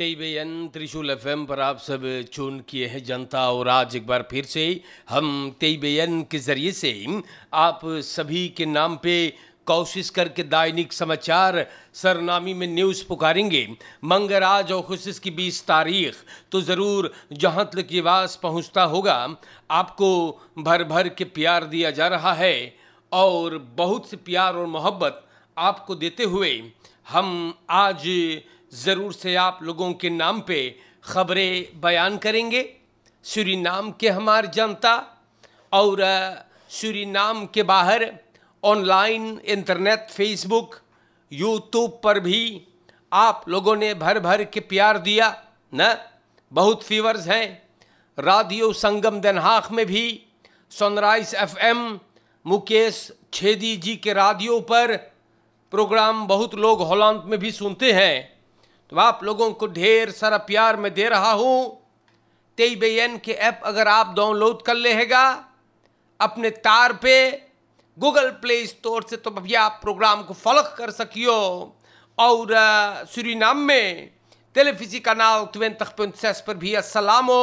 N त्रिशूल F पर आप सब चुन किए हैं जनता और आज एक बार फिर से हम तेबेयन के ज़रिए से आप सभी के नाम पे कोशिश करके दैनिक समाचार सरनामी में न्यूज़ पुकारेंगे मंगर आज और खुशिश की बीस तारीख तो ज़रूर जहाँ तक ये आवाज़ पहुँचता होगा आपको भर भर के प्यार दिया जा रहा है और बहुत से प्यार और मोहब्बत आपको देते हुए हम आज ज़रूर से आप लोगों के नाम पे खबरें बयान करेंगे श्री नाम के हमार जनता और श्री नाम के बाहर ऑनलाइन इंटरनेट फेसबुक यूट्यूब पर भी आप लोगों ने भर भर के प्यार दिया न बहुत फीवर्स हैं रेडियो संगम दनहाख में भी सनराइज एफएम मुकेश छेदी जी के रेडियो पर प्रोग्राम बहुत लोग हॉलांत में भी सुनते हैं तो आप लोगों को ढेर सारा प्यार मैं दे रहा हूँ तेईबेन के ऐप अगर आप डाउनलोड कर लेगा अपने तार पे गूगल प्ले स्टोर से तो भैया आप प्रोग्राम को फॉलो कर सकियो और श्री नाम में टेलीफिजी का नाम तुवें पर भी असलामो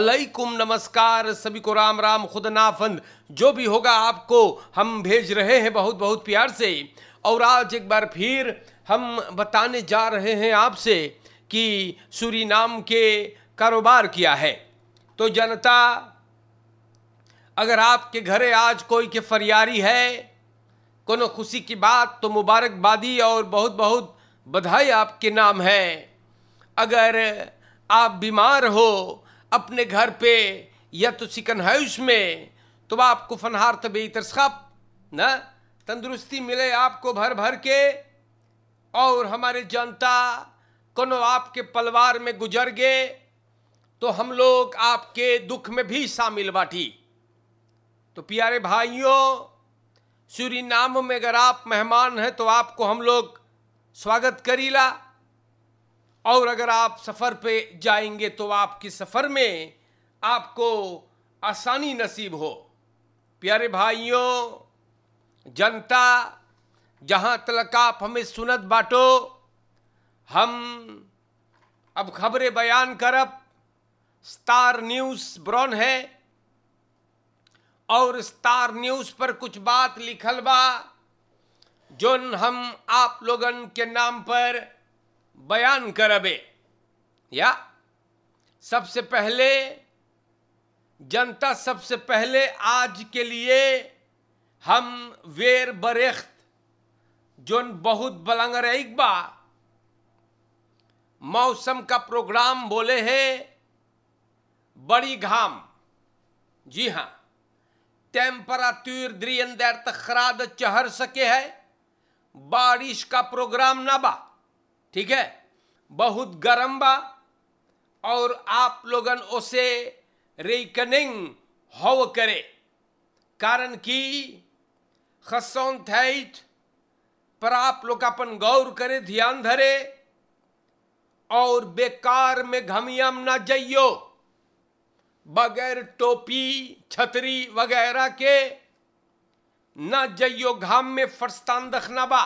अलैकुम नमस्कार सभी को राम राम खुद नाफंद जो भी होगा आपको हम भेज रहे हैं बहुत बहुत प्यार से और आज एक बार फिर हम बताने जा रहे हैं आपसे कि नाम के कारोबार किया है तो जनता अगर आपके घरे आज कोई के फरियारी है कोनो खुशी की बात तो मुबारकबादी और बहुत बहुत बधाई आपके नाम है अगर आप बीमार हो अपने घर पे या तो चिकन हाउस में तो आपको फनहार तबीयत तरसखब ना तंदुरुस्ती मिले आपको भर भर के और हमारे जनता कोनो आपके पलवार में गुजर गए तो हम लोग आपके दुख में भी शामिल बाटी तो प्यारे भाइयों नाम में अगर आप मेहमान हैं तो आपको हम लोग स्वागत करीला और अगर आप सफ़र पे जाएंगे तो आपके सफ़र में आपको आसानी नसीब हो प्यारे भाइयों जनता जहाँ तलक आप हमें सुनत बाटो हम अब खबरें बयान करब स्टार न्यूज़ ब्रॉन है और स्टार न्यूज़ पर कुछ बात लिखल बा जोन हम आप लोगन के नाम पर बयान करबे या सबसे पहले जनता सबसे पहले आज के लिए हम वेर बरेख्त जोन बहुत बलंग रईक बा मौसम का प्रोग्राम बोले है बड़ी घाम जी हाँ टेम्परातूर दैर तखराद चहर सके है बारिश का प्रोग्राम ना बा ठीक है बहुत गर्म बा और आप लोगन उसे रेकनिंग हो करे कारण कि खसौन थैठ पर आप लोग अपन गौर करे ध्यान धरे और बेकार में घमियम ना जइयो बगैर टोपी छतरी वगैरह के ना जइयो घाम में फरस्तान दखना बा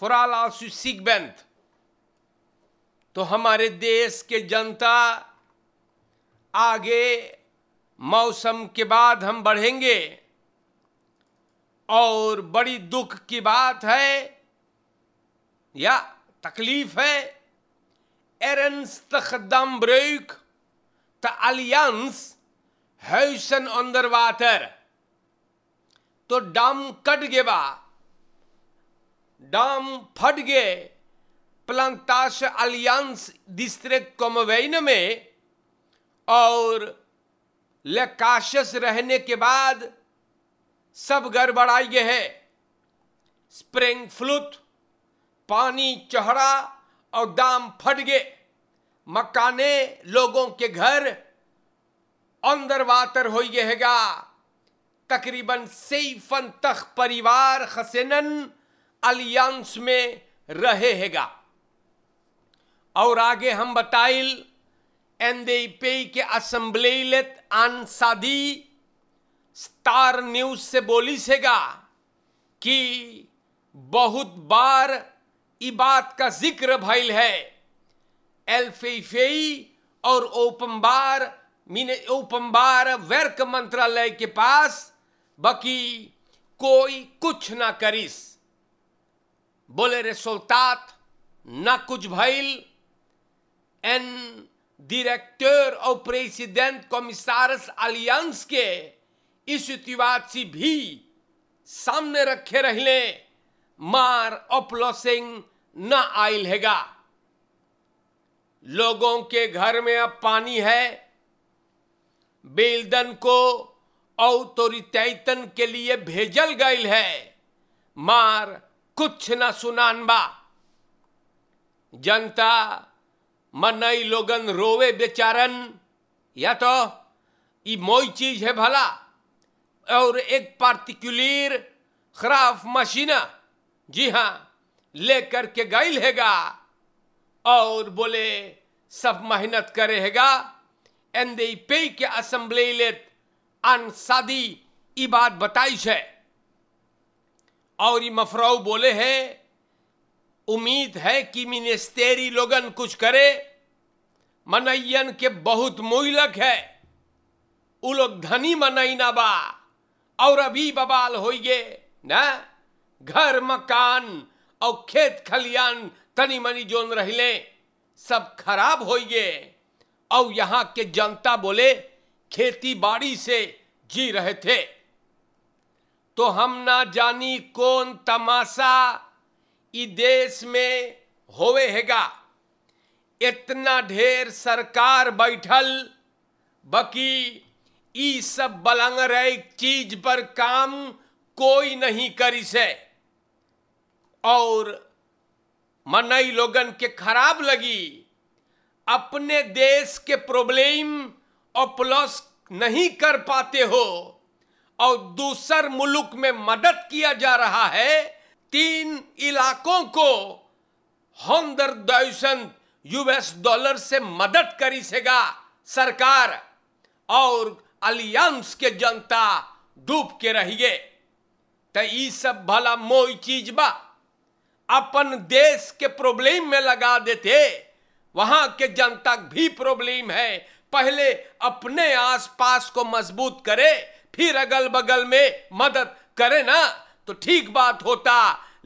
फुराल आसू बैंत तो हमारे देश के जनता आगे मौसम के बाद हम बढ़ेंगे और बड़ी दुख की बात है या तकलीफ है तखदम ब्रेक द अलियंस हैशन ऑन द वाटर तो डम कट गए बा डम फट गए प्लांताश अलियांस डिस्ट्रिक्ट कोमवेन में और लेकाशस रहने के बाद सब गड़बड़ाइए है स्प्रिंग फ्लूत पानी चढ़ा और दाम फट गए मकाने लोगों के घर अंदर वातर हो गएगा तकरीबन सेफन तख परिवार हसेनन अलियांस में रहे हैगा और आगे हम बताइल दे पे के आन आनसादी स्टार न्यूज से बोली सेगा कि बहुत बार ई बात का जिक्र भैल है एल्फेफेई और ओपम्बार मीने ओपम्बार वर्क मंत्रालय के पास बाकी कोई कुछ ना करिस बोले रे सोल्तात ना कुछ भैल एन डायरेक्टर और प्रेसिडेंट कॉमिसारस अलियंस के इस तिवाची भी सामने रखे रहले मार अपलसिंग न आयल हैगा लोगों के घर में अब पानी है बेलदन को औतोरितैतन के लिए भेजल गई है मार कुछ न सुनान बा जनता मनई लोगन रोवे बेचारन या तो ई मोई चीज है भला और एक पार्टिकुलर खराब मशीना जी हाँ लेकर के गई हैगा और बोले सब मेहनत करे हैगा एंड दे पे के असम्बली ले अन शादी ई बात बताई है और ये मफराऊ बोले हैं उम्मीद है कि मिनिस्टेरी लोगन कुछ करे मनयन के बहुत मुलक है उ लोग धनी मनाई ना बा और अभी बबाल होइए ना घर मकान और खेत खलियान तनी मनी जोन रहले सब खराब होइए और यहाँ के जनता बोले खेती बाड़ी से जी रहे थे तो हम ना जानी कौन तमाशा इ देश में होवे हैगा इतना ढेर सरकार बैठल बकी ई सब बलंग एक चीज पर काम कोई नहीं करी से और मनई लोगन के खराब लगी अपने देश के प्रॉब्लम और प्लस नहीं कर पाते हो और दूसर मुल्क में मदद किया जा रहा है तीन इलाकों को हंदर दौसंत यूएस डॉलर से मदद करी सेगा सरकार और अलियंस के जनता डूब के रहिए सब भला मोई चीज बा अपन देश के प्रॉब्लम में लगा देते वहां के जनता भी प्रॉब्लम है पहले अपने आसपास को मजबूत करे फिर अगल बगल में मदद करे ना तो ठीक बात होता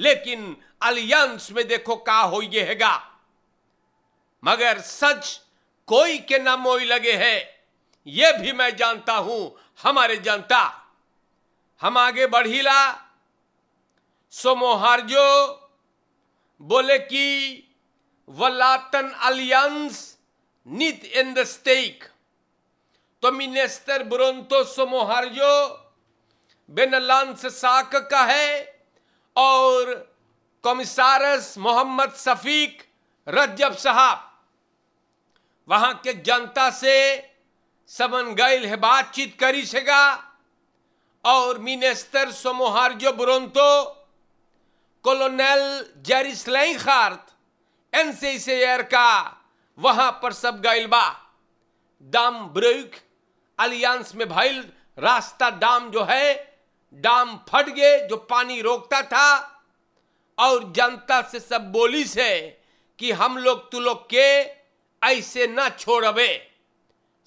लेकिन अलियंस में देखो का हो येगा मगर सच कोई के ना मोई लगे है ये भी मैं जानता हूं हमारे जनता हम आगे बढ़ीला सोमोहार्जो बोले कि वलातन अलियंस नीत इन द स्टेक तो मिनेस्तर ब्रोंतो सोमोहार्जो बेनलांस साक का है और कमिसारस मोहम्मद शफीक रजब साहब वहां के जनता से समन गैल है बातचीत करी सेगा और मिनेस्तर सोमोहार्जो बुरोंतो कोलोनेल जेरिस लैंखार्थ एन से, का वहां पर सब गैल बा दाम ब्रुक अलियांस में भैल रास्ता डाम जो है डाम फट गए जो पानी रोकता था और जनता से सब बोली से कि हम लोग तू लोग के ऐसे ना छोड़बे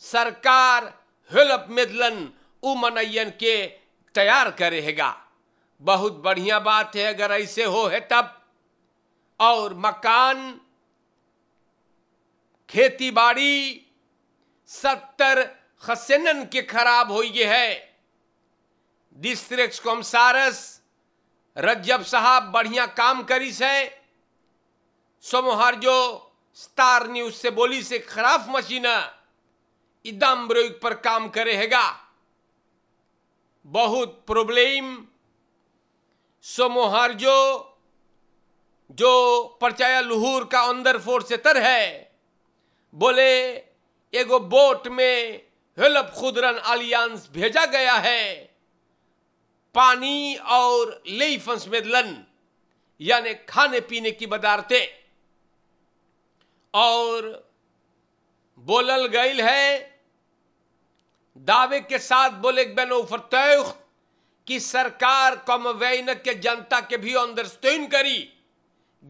सरकार हेल्प मिदलन उ के तैयार करेगा बहुत बढ़िया बात है अगर ऐसे हो है तब और मकान खेती बाड़ी सत्तर खसेनन के खराब हो गए है डिस्ट्रिक्ट कॉमसारस रज्जब साहब बढ़िया काम करी से सोमोहार जो स्टार न्यूज से बोली से खराब मशीना इदम प्रयोग पर काम करेगा बहुत प्रॉब्लम सोमोहार जो जो परचाया लुहूर का अंदर फोर्सेतर है बोले एगो बोट में हेल्प खुदरन अलियांस भेजा गया है पानी और लेफंस मेदलन यानी खाने पीने की बदारते और बोलल गई है दावे के साथ बोले बेनो फरतुख कि सरकार कॉमवेन के जनता के भी अंडरस्टैंड करी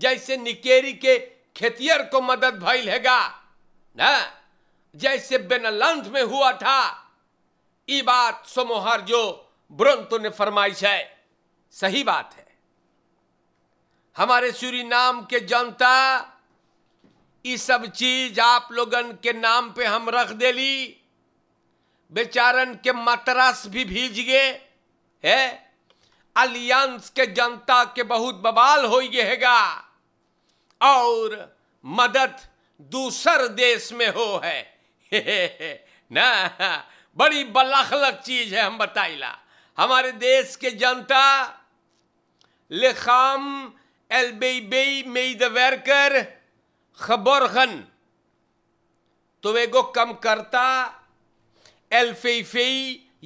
जैसे निकेरी के खेतियर को मदद भइल हैगा ना जैसे बेनलंथ में हुआ था ये बात सोमोहर जो ब्रंतो ने फरमाइश है सही बात है हमारे सूरी नाम के जनता ये सब चीज आप लोगन के नाम पे हम रख देली बेचारन के मतरस भी भीज गए है अलियंस के जनता के बहुत बवाल हो गएगा और मदद दूसर देश में हो है न ना बड़ी बलखलक चीज है हम बताइला हमारे देश के जनता लेखाम एल मेई द वर्कर खबर गन तो गो कम करता एल फेफेई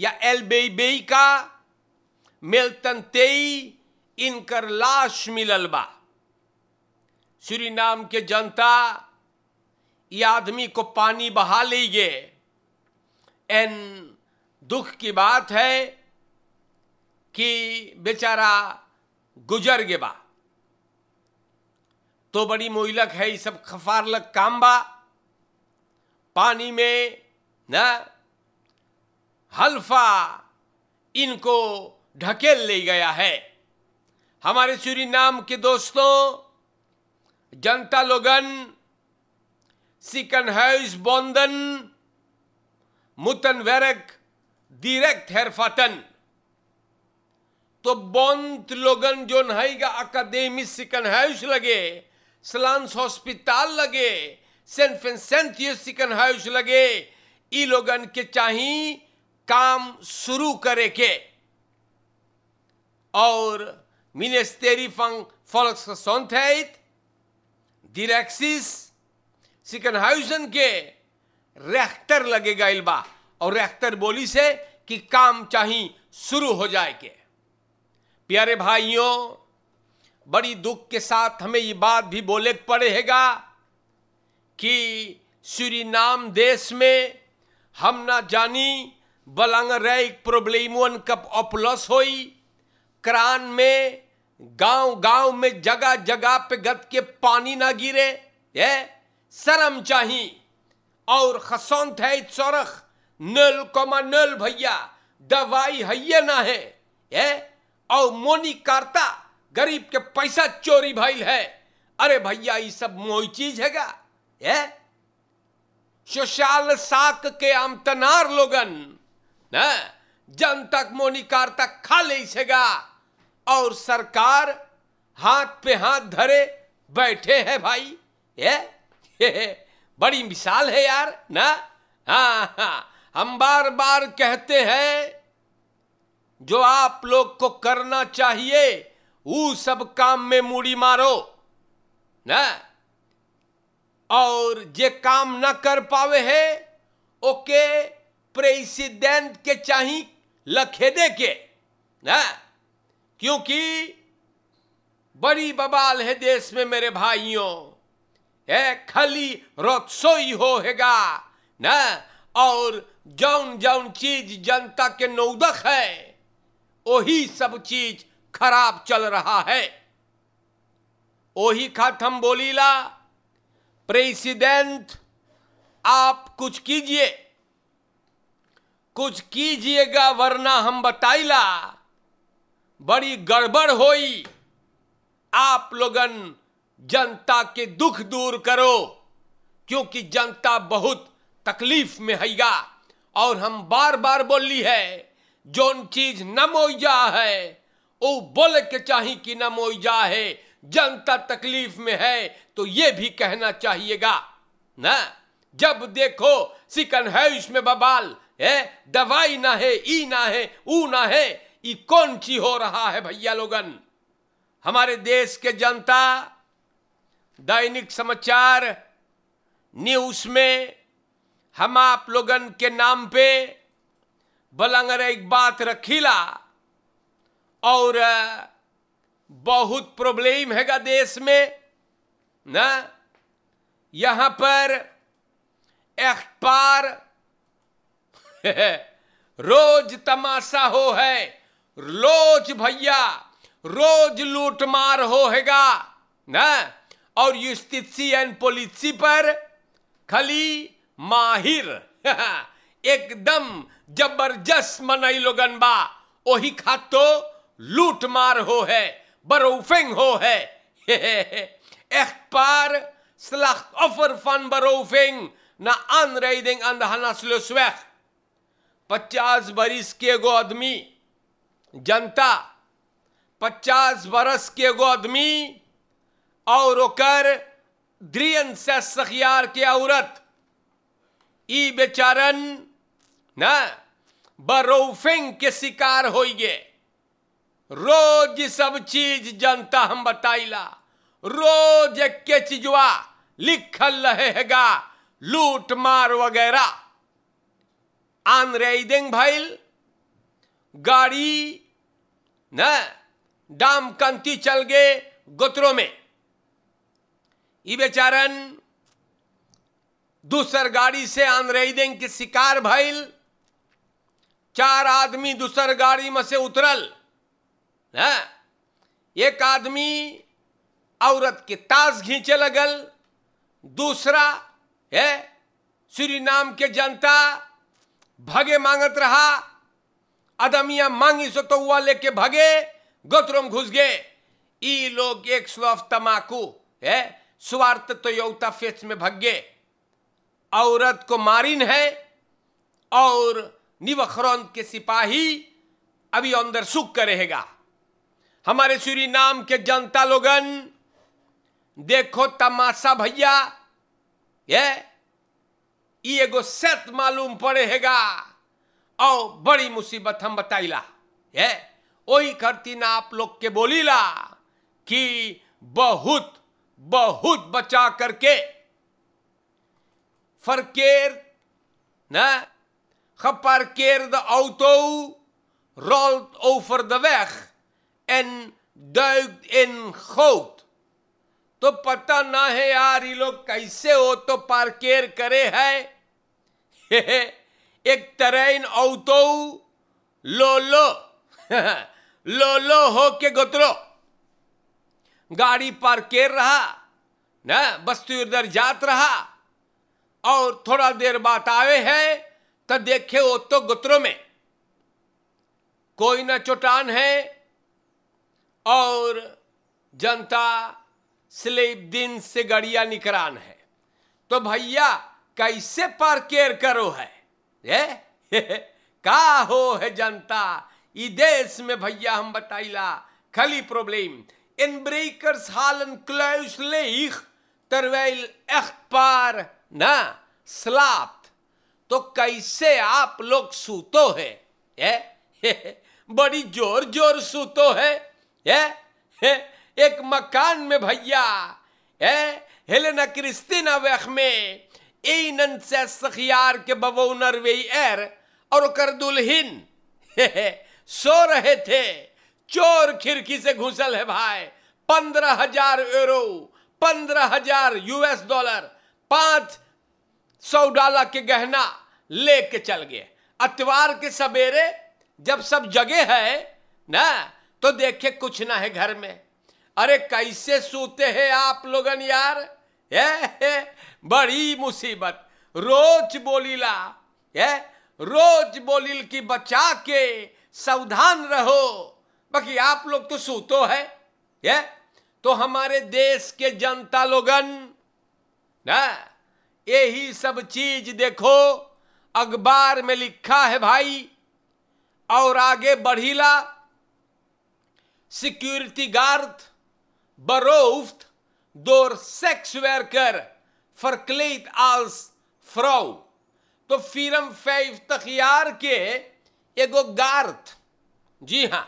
या एल बेबेई का तन तेई इनकर लाश मिलल बा श्री नाम के जनता ये आदमी को पानी बहा ले गए एन दुख की बात है कि बेचारा गुजर गए बा तो बड़ी मोइलक है ये सब खफारलक काम बा पानी में न हल्फा इनको ढकेल ले गया है हमारे सूरी नाम के दोस्तों जनता लोगन सिकन हैस बोंदन मुतन वैरक दीरक फातन तो बोंत लोगन जो नहाईगा अकादेमी सिकन हैस लगे स्लांस हॉस्पिटल लगे सेंट फेंसेंट सिकन हाउस लगे इ लोगन के चाही काम शुरू करे के और मिनिस्टेरी फंग फॉल्स का फॉलक्स सोन्थेत डिरेक्सिस सिकन हाउसन के रेक्टर लगेगा इल्बा और रेक्टर बोली से कि काम चाही शुरू हो जाए के प्यारे भाइयों बड़ी दुख के साथ हमें ये बात भी बोले पड़ेगा कि श्री नाम देश में हम ना जानी बलंग रैक प्रोब्लेमन कप ऑपलस होई क्रान में गांव गांव में जगह जगह पे गत के पानी ना गिरे ये शर्म चाही और खसौंत है चौरख नल कोमा नल भैया दवाई है ना है ये और मोनी कार्ता गरीब के पैसा चोरी भाई है अरे भैया ये सब मोई चीज है गा ये सोशाल साक के आमतनार लोगन ना जन तक मोनिकार तक खा लेगा और सरकार हाथ पे हाथ धरे बैठे हैं भाई ये, बड़ी मिसाल है यार ना हा हाँ, हम बार बार कहते हैं जो आप लोग को करना चाहिए वो सब काम में मूड़ी मारो ना और जे काम न कर पावे है ओके प्रेसिडेंट के चाही लखे दे के ना क्योंकि बड़ी बबाल है देश में मेरे भाइयों है खाली रक्सोई हो हैगा ना और जौन जौन चीज जनता के नौदक है वही सब चीज खराब चल रहा है ओही खाथम बोलीला प्रेसिडेंट आप कुछ कीजिए कुछ कीजिएगा वरना हम बताइला बड़ी गड़बड़ होई आप लोगन जनता के दुख दूर करो क्योंकि जनता बहुत तकलीफ में हैगा और हम बार बार बोली है जोन चीज न जा है ओ बोले के चाही कि न जा है जनता तकलीफ में है तो ये भी कहना चाहिएगा ना जब देखो सिकन है इसमें बबाल है दवाई ना है ई ना है ऊ ना है ई कौन सी हो रहा है भैया लोगन हमारे देश के जनता दैनिक समाचार न्यूज में हम आप लोगन के नाम पे बलंगर एक बात रखीला और बहुत प्रॉब्लम हैगा देश में ना यहाँ पर अखबार रोज तमाशा हो है रोज भैया रोज लूटमार हो हैगा ना और यूस्टिसी एंड पोलिसी पर खली माहिर एकदम जबरदस्त मनाई लोगन बा वही खातो लूटमार हो है बरोफिंग हो है बरोफिंग न अन पचास बरिस के गो आदमी जनता पचास बरस के गो आदमी और ओकर द्रियन से सखियार के औरत बेचारन न बरोफिंग के शिकार हो गए रोज सब चीज जनता हम बताइला रोज एक के चीजवा लिखल रहेगा लूट मार वगैरह आन रेदेंग भैल गाड़ी न डाम कंती चल गए गोत्रों में बेचारन दूसर गाड़ी से आंद्रेदेंग के शिकार भैल चार आदमी दूसर गाड़ी में से उतरल हाँ? एक आदमी औरत के ताश घींचे लगल दूसरा है श्री नाम के जनता भगे मांगत रहा अदमिया मांगी सो तो हुआ लेके भगे गोत्रों घुस गए ई लोग एक स्वफ तमाकू है स्वार्थ तो यौता फेस में भग गए औरत को मारिन है और निवखरौन के सिपाही अभी अंदर सुख करेगा हमारे सूरी नाम के जनता लोगन देखो तमाशा भैया ये एगो सत मालूम पड़े हैगा और बड़ी मुसीबत हम बताइला ये वही करती ना आप लोग के बोलीला कि बहुत बहुत बचा करके फरकेर ना द auto रोल ओवर द वेख en duikt in goot. तो पता ना है यार ये लोग कैसे हो तो पार्केर करे है एक तरह इन औतो लोलो लोलो हो के गोतरो गाड़ी पार्केर रहा ना वस्तु इधर जात रहा और थोड़ा देर बाद आवे है तो देखे वो तो गुत्रों में कोई ना चोटान है और जनता स्लेब दिन से गड़िया निकरान है तो भैया कैसे पर केयर करो है ए? का हो है जनता ई देश में भैया हम बताइला खाली problem inbrekers halen kluis leeg तरवेल अखबार na स्लाप तो कैसे आप लोग सूतो है ए? बड़ी जोर जोर सूतो है है, एक मकान में भैया है हेलेना क्रिस्टीना वेख में से सखियार के बबोनर वे एर और कर दुल्हीन सो रहे थे चोर खिड़की से घुसल है भाई पंद्रह हजार यूरो पंद्रह हजार यूएस डॉलर पांच सौ डाला के गहना लेके चल गए अतवार के सवेरे जब सब जगह है ना तो देखे कुछ ना है घर में अरे कैसे सोते हैं आप लोगन यार ए, ए, बड़ी मुसीबत रोज बोलीला ए, रोज बोलिल की बचा के सावधान रहो बाकी आप लोग तो सोतो है ए, तो हमारे देश के जनता लोगन ना यही सब चीज देखो अखबार में लिखा है भाई और आगे बढ़ीला security guard, beroofd door sekswerker, verkleed als vrouw. तो फिरम तक यार के एगो गार्थ जी हाँ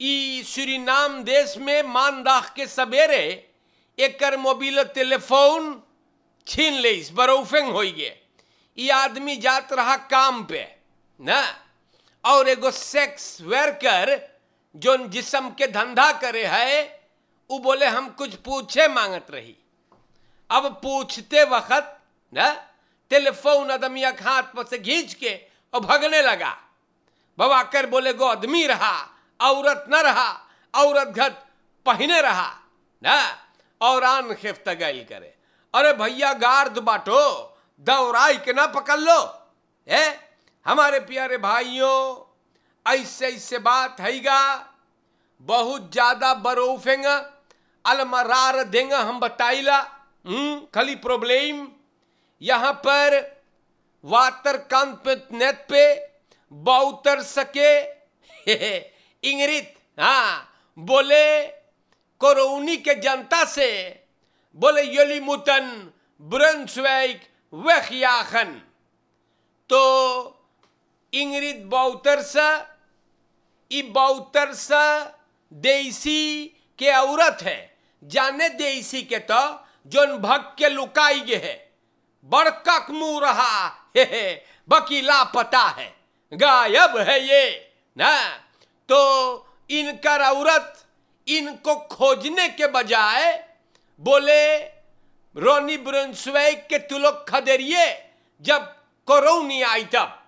ई श्रीनाम देश में मानदाह के सवेरे एक मोबिल टेलीफोन छीन ले इस बरौफेंग हो गए ये आदमी जात रहा काम पे ना और एगो सेक्स वर्कर जो जिसम के धंधा करे है वो बोले हम कुछ पूछे मांगत रही अब पूछते वक्त ना टेलीफोन अदमिया हाथ पर से घींच के और भगने लगा कर बोले गो आदमी रहा औरत न रहा औरत घर पहने रहा ना और आन खेफ्त गैल करे अरे भैया गार्द बाटो दौराई के ना पकड़ लो है हमारे प्यारे भाइयों ऐसे ऐसे बात है बहुत ज़्यादा बरोफेंग अलमरार देंगे हम बताइला हम्म, खाली प्रॉब्लम यहाँ पर वातर कांत नेट पे बाउतर सके इंग्रित हाँ बोले कोरोनी के जनता से बोले योली मुतन ब्रंसवैक वेखयाखन तो इंग्रित बाउतर सा ई बौतर देसी के औरत है जाने देसी के तो जोन भक्त के लुकाई गे है बड़कक मुँह रहा हे हे बकी लापता है गायब है ये ना तो इनकर औरत इनको खोजने के बजाय बोले रोनी ब्रंसवैग के तुलक खदेरिए जब कोरोनी आई तब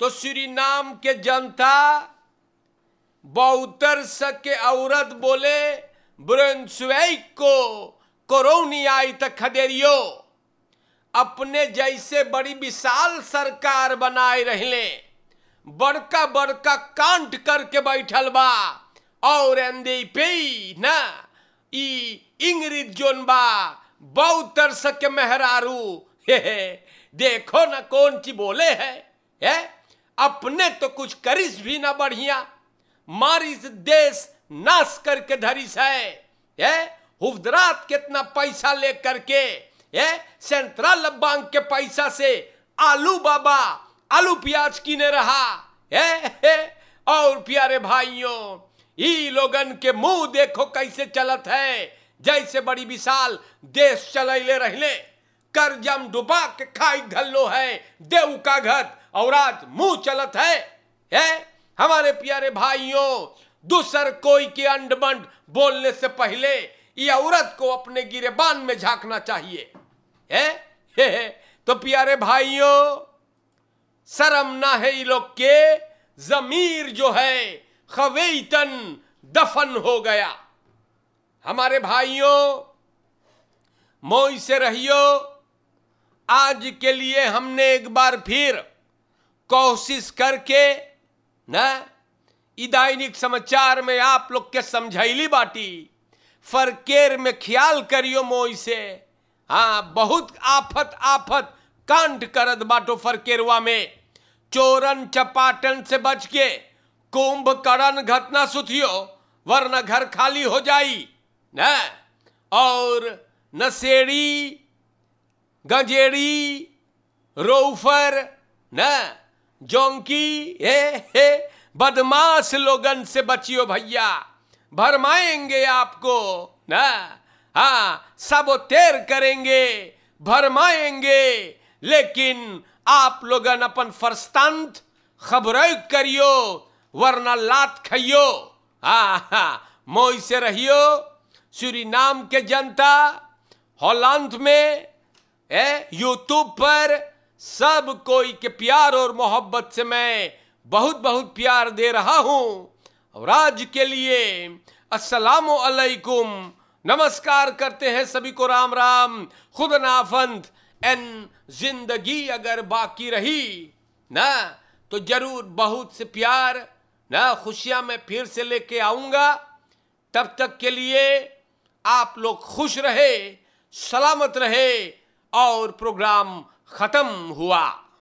तो श्री नाम के जनता बहुतर सके औरत बोले ब्रंसवैक को कोरोनी आई तक खदेरियो अपने जैसे बड़ी विशाल सरकार बनाए रहले बड़का बड़का कांट करके बैठल बा और पे ना ई इंग्रिड जोन बा बहुत सके मेहरारू हे हे देखो ना कौन ची बोले है, है? अपने तो कुछ करिस भी ना बढ़िया मारी देश नाश करके धरी है ये कितना पैसा लेकर के ये सेंट्रल बैंक के पैसा से आलू बाबा आलू प्याज कीने रहा ये, और प्यारे भाइयों ई लोगन के मुंह देखो कैसे चलत है जैसे बड़ी विशाल देश चलैले रहले कर्जम डुबा के खाई धल्लो है देव का घर और आज मुंह चलत है, है? हमारे प्यारे भाइयों दूसर कोई के अंडमंड बोलने से पहले ये औरत को अपने गिरेबान में झांकना चाहिए है? है, है तो प्यारे भाइयों शर्म ना है लोग के जमीर जो है खवेतन दफन हो गया हमारे भाइयों मोई से रहियो आज के लिए हमने एक बार फिर कोशिश करके ना ई दैनिक समाचार में आप लोग के समझैली बाटी फरकेर में ख्याल करियो मोई से हाँ बहुत आफत आफत कांड करत बाटो फरकेरवा में चोरन चपाटन से बच के कुंभकरण घटना सुथियो वरना घर खाली हो जाई न और नशेड़ी गंजेड़ी रोफर न जोंकी हे हे बदमाश लोगन से बचियो भैया भरमाएंगे आपको ना सब तेर करेंगे भरमाएंगे लेकिन आप लोगन अपन फरस्तांत खबर करियो वरना लात खइयो हा हा मोई से रहियो नाम के जनता हॉलैंड में ए यूट्यूब पर सब कोई के प्यार और मोहब्बत से मैं बहुत बहुत प्यार दे रहा हूँ और आज के लिए असलकुम नमस्कार करते हैं सभी को राम राम खुद नाफंत एन जिंदगी अगर बाकी रही ना तो जरूर बहुत से प्यार ना खुशियाँ मैं फिर से लेके आऊँगा तब तक के लिए आप लोग खुश रहे सलामत रहे और प्रोग्राम खत्म हुआ